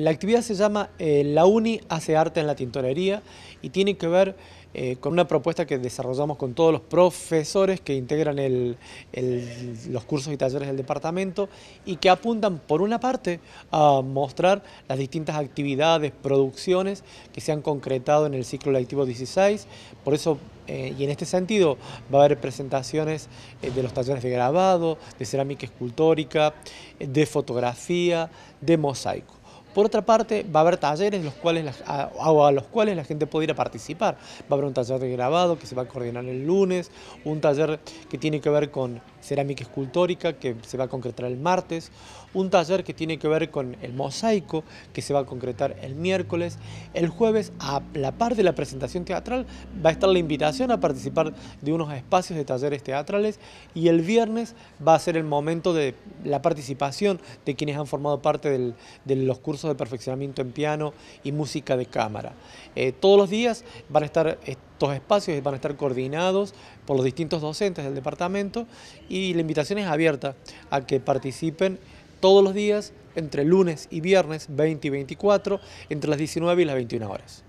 La actividad se llama eh, La UNI hace arte en la tintorería y tiene que ver eh, con una propuesta que desarrollamos con todos los profesores que integran los cursos y talleres del departamento y que apuntan por una parte a mostrar las distintas actividades, producciones que se han concretado en el ciclo lectivo 16, por eso eh, y en este sentido va a haber presentaciones de los talleres de grabado, de cerámica escultórica, de fotografía, de mosaico. Por otra parte, va a haber talleres los cuales a, los cuales la gente puede ir a participar. Va a haber un taller de grabado que se va a coordinar el lunes, un taller que tiene que ver con cerámica escultórica que se va a concretar el martes, un taller que tiene que ver con el mosaico que se va a concretar el miércoles, el jueves a la par de la presentación teatral va a estar la invitación a participar de unos espacios de talleres teatrales y el viernes va a ser el momento de la participación de quienes han formado parte de los cursos de perfeccionamiento en piano y música de cámara. Eh, todos los días van a estar estos espacios van a estar coordinados por los distintos docentes del departamento y la invitación es abierta a que participen todos los días entre lunes y viernes 20 y 24 entre las 19 y las 21 horas.